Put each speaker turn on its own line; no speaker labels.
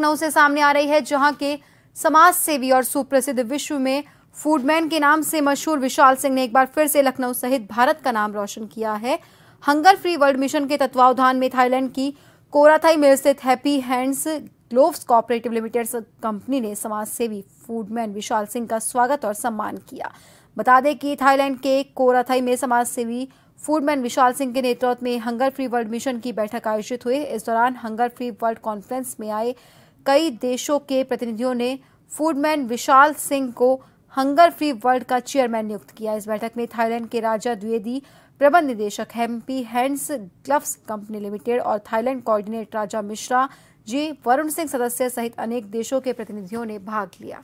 लखनऊ से सामने आ रही है जहां के समाज सेवी और सुप्रसिद्ध विश्व में फूडमैन के नाम से मशहूर विशाल सिंह ने एक बार फिर से लखनऊ सहित भारत का नाम रोशन किया है हंगर फ्री वर्ल्ड मिशन के तत्वावधान में थाईलैंड की कोराथाई मिल स्थित happy hands gloves cooperative limited company ने समाज सेवी फूडमैन विशाल सिंह का स्वागत और सम्मान किया बता दें कि थाईलैंड के कोराथाई में समाज सेवी फूडमैन विशाल सिंह के नेतृत्व में हंगर फ्री वर्ल्ड मिशन की बैठक आयोजित हुई इस दौरान हंगर फ्री वर्ल्ड कॉन्फ्रेंस में आए कई देशों के प्रतिनिधियों ने फूडमैन विशाल सिंह को हंगर फ्री वर्ल्ड का चेयरमैन नियुक्त किया इस बैठक में थाईलैंड के राजा द्विवेदी प्रबंध निदेशक happy hands gloves company limited और थाईलैंड कोऑर्डिनेटर राजा मिश्रा जी वरुण सिंह सदस्य सहित अनेक देशों के प्रतिनिधियों ने भाग लिया